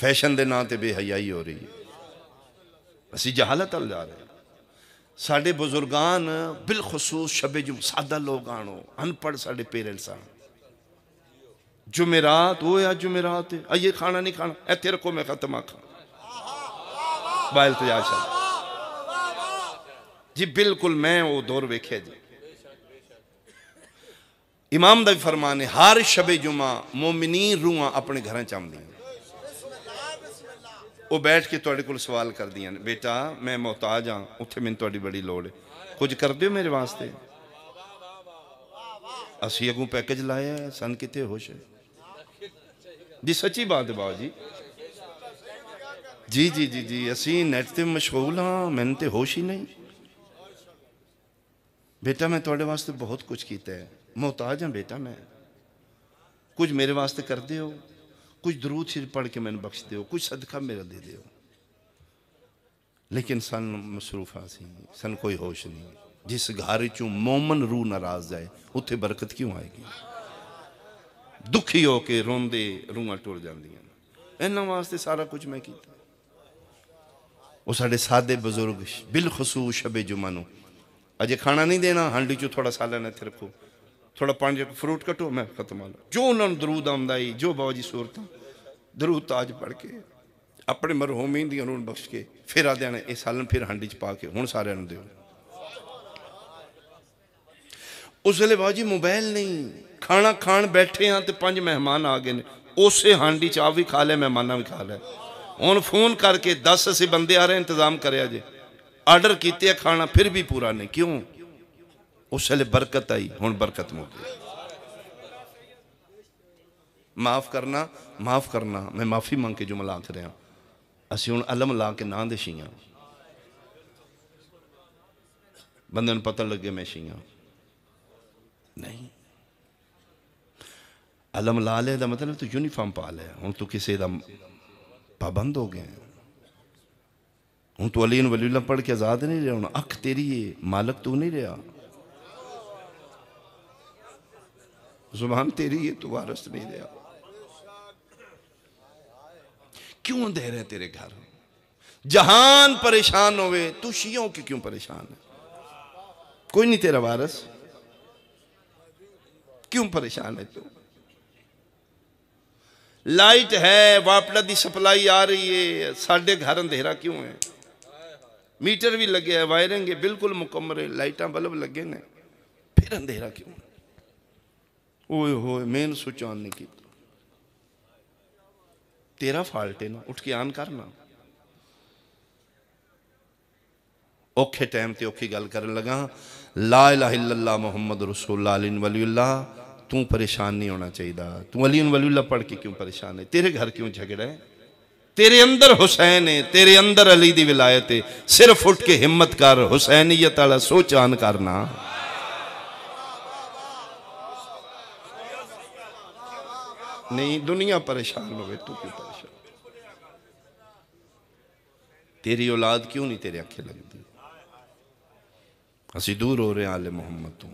fashion के ਨਾਂ ਤੇ हो रही है ਹੈ ਅਸੀਂ ਜਹਾਲਤ ਵੱਲ ਜਾ ਰਹੇ ਸਾਡੇ ਬਜ਼ੁਰਗਾਨ ਬਿਲਖਸੂਸ ਸ਼ਬੇ ਜੁਮ ਸਾਦਾ ਲੋਕ ਆਣੋ ਅਨਪੜ ਸਾਡੇ ਪੇਰੈਂਟਸ जुमेरात वो या जुमेरात है खाना नहीं खाना इतने रखो मैं खत्म खा बायल तैयार शाह जी बिल्कुल मैं वो दौर वेखे जी इमाम का फरमान है हर शबे जुमा मोमिनी रूह अपने घर च आदि ਉਹ ਬੈਠ ਕੇ ਤੁਹਾਡੇ ਕੋਲ ਸਵਾਲ ਕਰਦੀਆਂ ਨੇ ਬੇਟਾ ਮੈਂ ਮਹਤਾਜ ਆ ਉੱਥੇ ਮੈਨੂੰ ਤੁਹਾਡੀ ਬੜੀ ਲੋੜ ਹੈ ਕੁਝ ਕਰ ਦਿਓ ਮੇਰੇ ਵਾਸਤੇ ਅਸੀਂ ਅਗੋਂ ਪੈਕੇਜ ਲਾਇਆ ਸਨ ਕਿਤੇ ਹੋਸ਼ ਹੈ ਜੀ ਸੱਚੀ ਬਾਤ ਹੈ ਬਾਬਾ ਜੀ ਜੀ ਜੀ ਜੀ ਜੀ ਅਸੀਂ ਨੈਟ ਤੇ ਮਸ਼ਗੂਲ ਹਾਂ ਮੈਨੂੰ ਤੇ ਹੋਸ਼ ਹੀ ਨਹੀਂ ਬੇਟਾ ਮੈਂ ਤੁਹਾਡੇ ਵਾਸਤੇ ਬਹੁਤ ਕੁਝ ਕੀਤਾ ਹੈ ਮਹਤਾਜ ਹਾਂ ਬੇਟਾ ਮੈਂ ਕੁਝ ਮੇਰੇ ਵਾਸਤੇ ਕਰਦੇ ਹੋ कुछ दरूद सिर पढ़ के मैंने बख्श दो कुछ सदका मेरा दे दो लेकिन सन मसरूफा सी सन कोई होश नहीं जिस घर चू मोमन रूह नाराज जाए उ बरकत क्यों आएगी दुखी होके रोंद रोंदे रूह टुर जाए वास्ते सारा कुछ मैं किया वो साढ़े सादे बुजुर्ग बिलखसूस शबे जुमा अजय खाना नहीं देना हांडी चो थोड़ा सालन इतने रखो थोड़ा पानी फ्रूट कटो मैं खत्म आ लो जो उन्होंने दरूद आमदाई जो बाबा जी सूरत ਦਰੂ ਤਾਜ ਪੜ ਕੇ ਆਪਣੇ ਮਰਹੂਮੀ ਦੀ ਨੂੰ ਬਖਸ਼ ਕੇ ਫਿਰ ਆ ਦੇਣਾ ਇਹ ਸਾਲਨ ਫਿਰ ਹਾਂਡੀ ਚ ਪਾ ਕੇ ਹੁਣ ਸਾਰਿਆਂ ਨੂੰ ਦਿਓ ਉਸ ਵੇਲੇ ਬਾਜੀ ਮੋਬਾਈਲ ਨਹੀਂ ਖਾਣਾ ਖਾਣ ਬੈਠੇ ਹਾਂ ਤੇ ਪੰਜ ਮਹਿਮਾਨ ਆ ਗਏ ਨੇ ਉਸੇ ਹਾਂਡੀ ਚ ਆ ਵੀ ਖਾ ਲੈ ਮਹਿਮਾਨਾਂ ਵੀ ਖਾ ਲੈ ਹੁਣ ਫੋਨ ਕਰਕੇ 10 ਅਸੀਂ ਬੰਦੇ ਆ ਰਹੇ ਇੰਤਜ਼ਾਮ ਕਰਿਆ ਜੇ ਆਰਡਰ ਕੀਤੇ ਖਾਣਾ ਫਿਰ ਵੀ ਪੂਰਾ ਨਹੀਂ ਕਿਉਂ ਉਸ ਵੇਲੇ ਬਰਕਤ ਆਈ ਹੁਣ ਬਰਕਤ ਮੁੱਕ ਗਈ माफ करना माफ़ करना मैं माफ़ी मांग के ਜੁਮਲਾ ਆਖ रहा ਅਸੀਂ ਹੁਣ ਅਲਮ ਲਾ ਕੇ ਨਾਂ ਦੇ ਸ਼ੀਆਂ बंद पता लगे मैं ਮੈਂ नहीं अलम ला ले मतलब तू यूनिफॉर्म पा लिया हूँ तू किसी का पाबंद हो गया हूँ तू अली वली पढ़ के आजाद नहीं रहा हूँ अख तेरी है मालक तू नहीं रहा जुबान तेरी है तू वारस नहीं रहा क्यों दे रहे तेरे घर जहान परेशान हो तू शियों के क्यों परेशान है कोई नहीं तेरा वारस क्यों परेशान है तू लाइट है वापड़ा की सप्लाई आ रही है साढ़े घर अंधेरा क्यों है मीटर भी लगे है वायरिंग बिल्कुल मुकम्मल है लाइटा बल्ब लगे ने फिर अंधेरा क्यों ओए हो मेन स्विच ऑन नहीं किया तेरा फाल्ट है ना उठ के आन करना ਔਖੇ ਟਾਈਮ ਤੇ ਔਖੀ ਗੱਲ ਕਰਨ ਲੱਗਾ ਲਾ ਇਲਾਹ ਇਲੱਲਾ ਮੁਹੰਮਦ ਰਸੂਲullah ਅਲਿਨ ਵਲੀullah ਤੂੰ ਪਰੇਸ਼ਾਨ ਨਹੀਂ ਹੋਣਾ ਚਾਹੀਦਾ ਤੂੰ ਅਲੀਨ ਵਲੀullah ਪੜ ਕੇ ਕਿਉਂ ਪਰੇਸ਼ਾਨ ਹੈ ਤੇਰੇ ਘਰ ਕਿਉਂ ਝਗੜਾ ਹੈ तेरे अंदर हुसैन है तेरे अंदर अली की विलायत है सिर्फ उठ के हिम्मत कर हुसैनीयत वाला सोच आन करना नहीं दुनिया परेशान हो तू क्यों परेशान तेरी औलाद क्यों नहीं तेरे अखे लगती असि दूर हो रहे आले मोहम्मद तू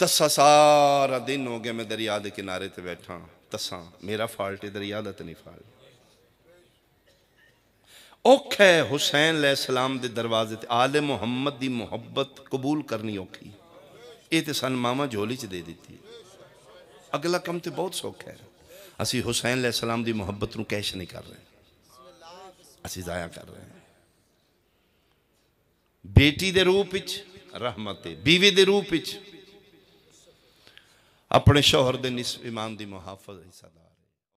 तस्सा सारा दिन हो गया मैं दरिया के किनारे ते बैठा तस्सा मेरा फाल्ट है दरिया का तो नहीं फाल्ट औखा है हुसैन ਅਲੈਹਿਸਲਾਮ के दरवाजे ਤੇ मुहम्मद की मुहब्बत कबूल करनी औखी ਇਹ ਤੇ ਸਾਨੂੰ ਮਾਮਾ ਝੋਲੀ 'ਚ ਦੇ ਦਿੱਤੀ ਅਗਲਾ ਕੰਮ ਤੇ ਬਹੁਤ ਸੌਖਾ ਹੈ ਅਸੀਂ ਹੁਸੈਨ ਅਲੈਹ ਸਲਾਮ ਦੀ ਮੁਹੱਬਤ ਨੂੰ ਕੈਸ਼ ਨਹੀਂ ਕਰ ਰਹੇ ਅਸੀਂ ਜ਼ਾਇਆ ਕਰ ਰਹੇ ਹਾਂ ਬੇਟੀ ਦੇ ਰੂਪ ਵਿੱਚ ਰਹਿਮਤ ਹੈ بیوی ਦੇ ਰੂਪ ਵਿੱਚ ਆਪਣੇ ਸ਼ੋਹਰ ਦੇ ਨਿਸਬ ਇਮਾਨ ਦੀ ਮੁਹਾਫਜ਼ ਹਿੱਸਾ